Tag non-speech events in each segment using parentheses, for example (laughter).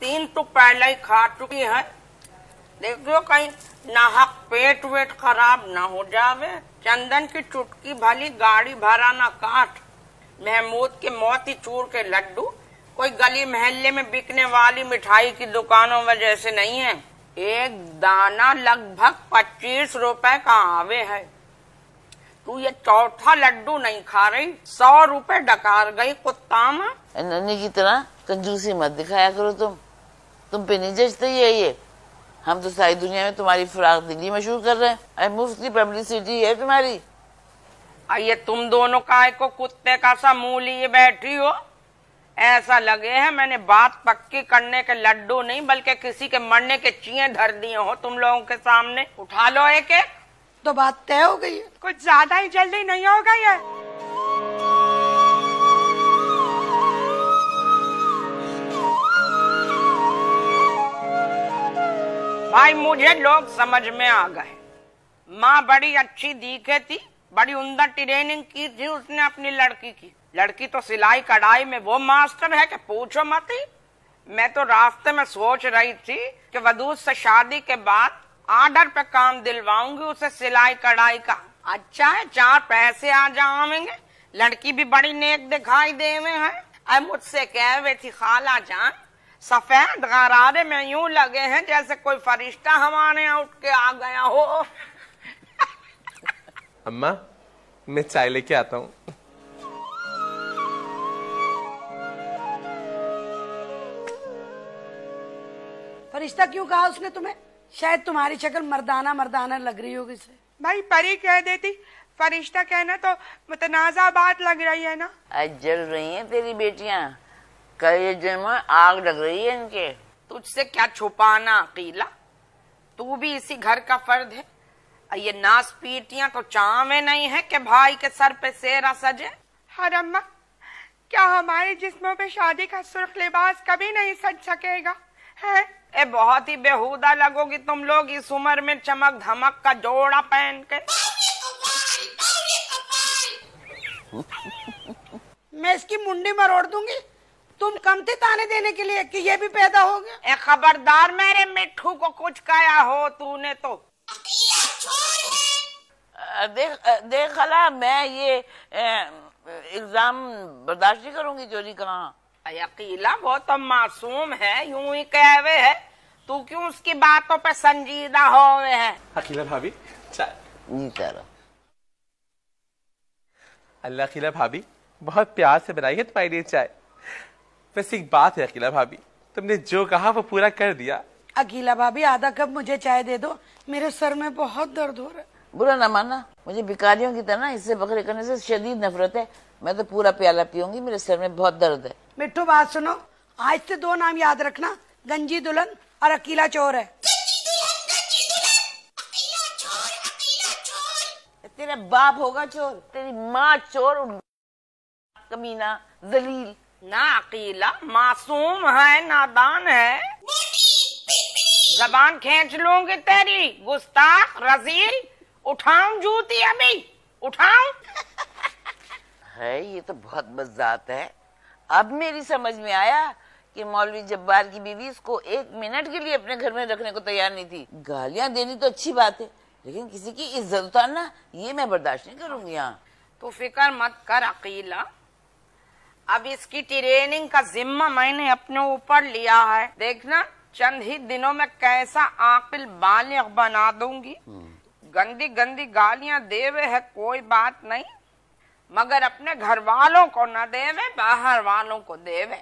तीन तो पहले ही खा चुकी है देखियो कहीं नाहक पेट वेट खराब ना हो जावे चंदन की चुटकी भली गाड़ी भरा ना काट महमूद के मोती चूर के लड्डू कोई गली महल्ले में बिकने वाली मिठाई की दुकानों में जैसे नहीं है एक दाना लगभग पच्चीस रुपए का आवे है तू ये चौथा लड्डू नहीं खा रही सौ रुपए डकार गई कुत्ता में की तरह कंजूसी मत दिखाया करो तुम तुम पे नहीं जचते है ये हम तो सारी दुनिया में तुम्हारी फराग दिली मशहूर कर रहे हैं मुफ्त की पब्लिसिटी है तुम्हारी ये तुम दोनों काय को कुत्ते का सा मुंह लिए बैठी हो ऐसा लगे है मैंने बात पक्की करने के लड्डू नहीं बल्कि किसी के मरने के चिए धर दिए हो तुम लोगों के सामने उठा लो एक एक तो बात तय हो गई है कुछ ज्यादा ही जल्दी नहीं होगा ये भाई मुझे लोग समझ में आ गए माँ बड़ी अच्छी दिखे थी बड़ी उमदा ट्रेनिंग की थी उसने अपनी लड़की की लड़की तो सिलाई कढ़ाई में वो मास्टर है कि पूछो मत ही मैं तो रास्ते में सोच रही थी कि वदूद से शादी के बाद आर्डर पे काम दिलवाऊंगी उसे सिलाई कढ़ाई का अच्छा है चार पैसे आ जाएंगे लड़की भी बड़ी नेक दिखाई देवे है मुझसे कह हुए थी खाला जान सफेद गरारे में यूं लगे हैं जैसे कोई फरिश्ता हमारे यहाँ उठ के आ गया हो अम्मा मैं चाय लेके आता हूँ फरिश्ता क्यों कहा उसने तुम्हें शायद तुम्हारी शक्ल मर्दाना मर्दाना लग रही होगी से भाई परी कह देती फरिश्ता कहना तो मुतनाजा बात लग रही है ना आज जल रही हैं तेरी बेटियाँ कई दिन में आग लग रही है इनके तुझसे क्या छुपाना अकीला तू भी इसी घर का फर्द है ये नास पीटियां तो चावे नहीं है कि भाई के सर पे सेरा सजे हर अम्मा क्या हमारे जिस्मों पे शादी का सुर्ख लिबास कभी नहीं सज सकेगा है ए बहुत ही बेहूदा लगोगी तुम लोग इस उम्र में चमक धमक का जोड़ा पहन के मैं इसकी मुंडी मरोड़ दूंगी तुम कम थे ताने देने के लिए कि ये भी पैदा हो गया खबरदार मेरे मिठू को कुछ कहा हो तूने तो देख देखला मैं ये एग्जाम बर्दाश्त नहीं करूंगी जो जी कहा अकीला वो तो मासूम है यूं ही कह हुए है तू क्यों उसकी बातों पर संजीदा हो हुए है अकीला भाभी नहीं कह रहा अल्लाह अकीला भाभी बहुत प्यार से बनाई है तुम्हारी चाय वैसे एक बात है अकेला भाभी तुमने जो कहा वो पूरा कर दिया अकेला भाभी आधा कप मुझे चाय दे दो मेरे सर में बहुत दर्द हो रहा है बुरा ना माना मुझे भिकारियों की तरह इससे बकरे करने से शदीद नफरत है मैं तो पूरा प्याला पीऊंगी मेरे सर में बहुत दर्द है मिट्टू बात सुनो आज से दो नाम याद रखना गंजी दुल्हन और अकेला चोर है तेरा बाप होगा चोर तेरी माँ चोर कमीना जलील ना अकीला मासूम है नादान है जबान खेच लूंगी तेरी गुस्ताख रजील उठाऊं जूती अभी उठाऊं है ये तो बहुत मजात है अब मेरी समझ में आया कि मौलवी जब्बार की बीवी इसको एक मिनट के लिए अपने घर में रखने को तैयार नहीं थी गालियां देनी तो अच्छी बात है लेकिन किसी की इज्जत उतारना ये मैं बर्दाश्त नहीं करूंगी यहाँ तो फिक्र मत कर अकीला अब इसकी ट्रेनिंग का जिम्मा मैंने अपने ऊपर लिया है देखना चंद ही दिनों में कैसा आकिल बालिग बना दूंगी गंदी गंदी गालियां देवे है कोई बात नहीं मगर अपने घर वालों को न देवे बाहर वालों को देवे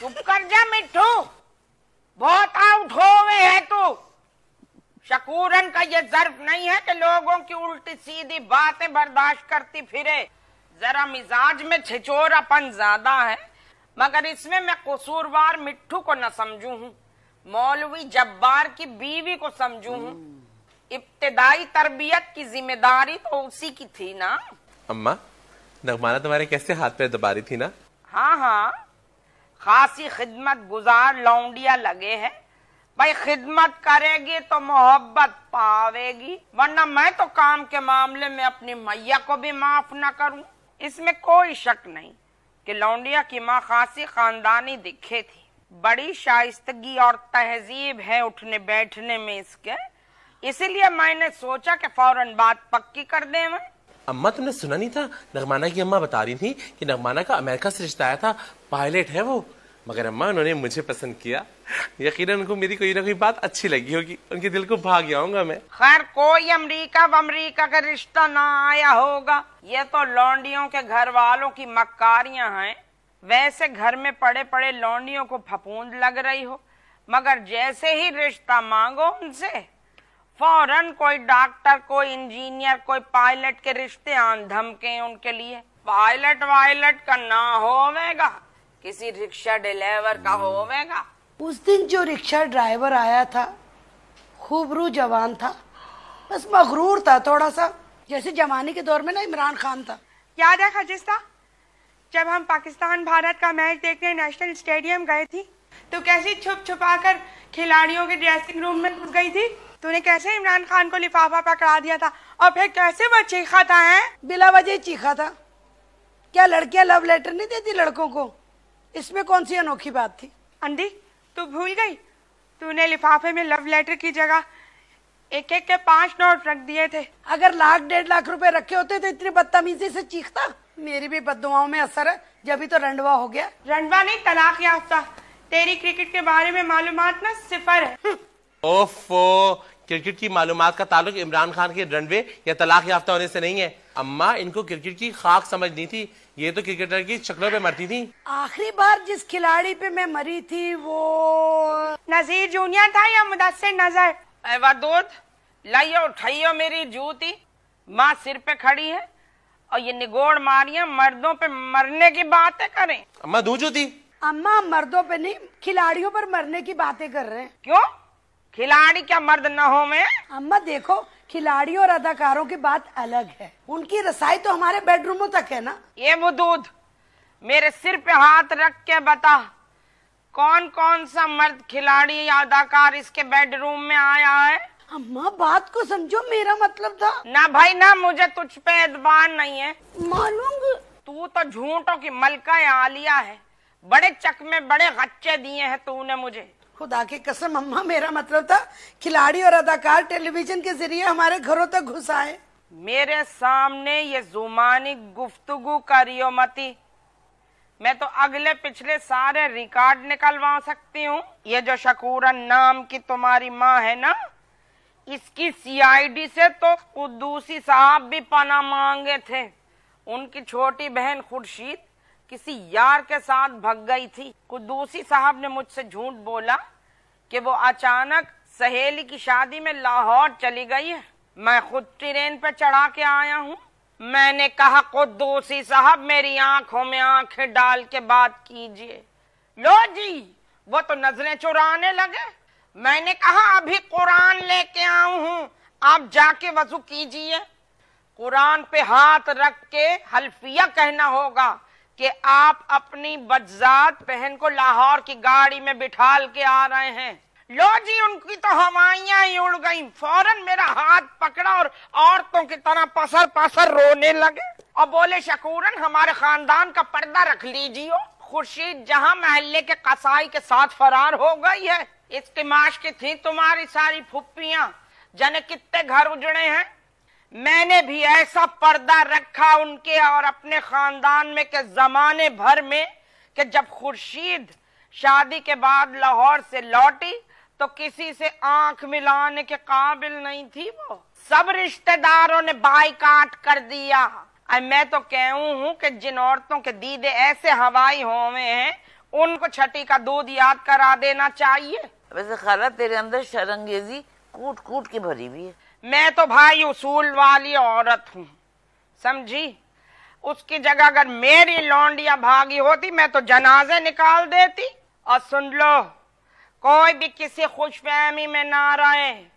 चुप कर जा मिठू बहुत आउट हो गए है तू शकूरन का ये जर्फ नहीं है कि लोगों की उल्टी सीधी बातें बर्दाश्त करती फिरे जरा मिजाज में छिचोरापन ज्यादा है मगर इसमें मैं कसूरवार मिट्टू को न समझू हूँ मौलवी जब्बार की बीवी को समझू हूँ इब्तदाई तरबियत की जिम्मेदारी तो उसी की थी ना अम्मा नगमाना तुम्हारे कैसे हाथ पे दबा रही थी ना हाँ हाँ खासी खिदमत गुजार लौंडिया लगे हैं भाई खिदमत करेगी तो मोहब्बत पावेगी वरना मैं तो काम के मामले में अपनी मैया को भी माफ ना करूं इसमें कोई शक नहीं कि लौंडिया की माँ खासी खानदानी दिखे थी बड़ी शाइस्तगी और तहजीब है उठने बैठने में इसके इसीलिए मैंने सोचा कि फौरन बात पक्की कर दे मैं अम्मा तुमने सुना नहीं था नगमाना की अम्मा बता रही थी कि नगमाना का अमेरिका से रिश्ता आया था पायलट है वो मगर अम्मा उन्होंने मुझे पसंद किया (laughs) यकीन उनको मेरी कोई ना कोई बात अच्छी लगी होगी उनके दिल को भाग जाऊंगा मैं खैर कोई अमरीका अमरीका का रिश्ता ना आया होगा ये तो लौंडियों के घर वालों की मक्कारियां हैं वैसे घर में पड़े पड़े लौंडियों को फपूंद लग रही हो मगर जैसे ही रिश्ता मांगो उनसे फौरन कोई डॉक्टर कोई इंजीनियर कोई पायलट के रिश्ते आन धमके उनके लिए पायलट वायलट का ना होवेगा किसी रिक्शा डिलीवर का होवेगा उस दिन जो रिक्शा ड्राइवर आया था खूबरू जवान था बस मगरूर था थोड़ा सा जैसे जवानी के दौर में ना इमरान खान था याद है खजिस्ता जब हम पाकिस्तान भारत का मैच देखने नेशनल स्टेडियम गए थी तो कैसे छुप छुपा कर खिलाड़ियों के ड्रेसिंग रूम में घुस गई थी तूने कैसे इमरान खान को लिफाफा पकड़ा दिया था और फिर कैसे वो चीखा था है बिला वजह चीखा था क्या लड़कियां लव लेटर नहीं देती लड़कों को इसमें कौन सी अनोखी बात थी अंडी तू भूल गई तूने लिफाफे में लव लेटर की जगह एक एक के पांच नोट रख दिए थे अगर लाख डेढ़ लाख रुपए रखे होते तो इतनी बदतमीजी से चीखता मेरी भी बदुआओं में असर है जब ही तो रंडवा हो गया रंडवा नहीं तलाक याफ्ता तेरी क्रिकेट के बारे में मालूम ना सिफर है ओफो क्रिकेट की मालूम का ताल्लुक इमरान खान के रनवे या तलाक याफ्ता होने से नहीं है अम्मा इनको क्रिकेट की खाक समझनी थी ये तो क्रिकेटर की शक्लों पे मरती थी आखिरी बार जिस खिलाड़ी पे मैं मरी थी वो नजीर जूनियर था या मुदसर नजर वदूद लाइयो उठाइयो मेरी जूती माँ सिर पे खड़ी है और ये निगोड़ मारिया मर्दों पे मरने की बातें करें अम्मा दू जूती अम्मा मर्दों पे नहीं खिलाड़ियों पर मरने की बातें कर रहे हैं क्यों खिलाड़ी क्या मर्द न हो में अम्मा देखो खिलाड़ियों और अदाकारों की बात अलग है उनकी रसाई तो हमारे बेडरूमों तक है ना ये वो दूध मेरे सिर पे हाथ रख के बता कौन कौन सा मर्द खिलाड़ी या अदाकार इसके बेडरूम में आया है अम्मा बात को समझो मेरा मतलब था ना भाई ना मुझे तुझ पे एतबार नहीं है मालूंग तू तो झूठों की मलका या आलिया है बड़े चक में बड़े गच्चे दिए हैं तूने मुझे खुदा की कसम अम्मा मेरा मतलब था खिलाड़ी और अदाकार टेलीविजन के जरिए हमारे घरों तक घुस आए मेरे सामने ये जुबानी गुफ्तगु करियो मती मैं तो अगले पिछले सारे रिकॉर्ड निकलवा सकती हूँ ये जो शकूरन नाम की तुम्हारी माँ है ना इसकी सीआईडी से तो कुदूसी साहब भी पना मांगे थे उनकी छोटी बहन खुर्शीद किसी यार के साथ भग गई थी कुदूसी साहब ने मुझसे झूठ बोला कि वो अचानक सहेली की शादी में लाहौर चली गई है मैं खुद ट्रेन पर चढ़ा के आया हूँ मैंने कहा कुदूसी साहब मेरी आंखों में आंखें डाल के बात कीजिए लो जी वो तो नजरें चुराने लगे मैंने कहा अभी कुरान लेके आऊ हूँ आप जाके वजू कीजिए कुरान पे हाथ रख के हल्फिया कहना होगा कि आप अपनी बजात बहन को लाहौर की गाड़ी में बिठाल के आ रहे हैं लो जी उनकी तो हवाइया ही उड़ गई फौरन मेरा हाथ पकड़ा और औरतों की तरह पसर पसर रोने लगे और बोले शकूरन हमारे खानदान का पर्दा रख लीजियो खुर्शीद जहाँ महल्ले के कसाई के साथ फरार हो गई है इसके माश की थी तुम्हारी सारी फुप्पिया जन कितने घर उजड़े हैं मैंने भी ऐसा पर्दा रखा उनके और अपने खानदान में के जमाने भर में कि जब खुर्शीद शादी के बाद लाहौर से लौटी तो किसी से आंख मिलाने के काबिल नहीं थी वो सब रिश्तेदारों ने बाईकाट कर दिया और मैं तो कहूं हूँ कि जिन औरतों के दीदे ऐसे हवाई होवे हैं उनको छठी का दूध याद करा देना चाहिए वैसे खाला तेरे अंदर शरंगेजी कूट कूट के भरी हुई है मैं तो भाई उसूल वाली औरत हूं समझी उसकी जगह अगर मेरी लौंडिया भागी होती मैं तो जनाजे निकाल देती और सुन लो कोई भी किसी खुशफहमी में ना रहे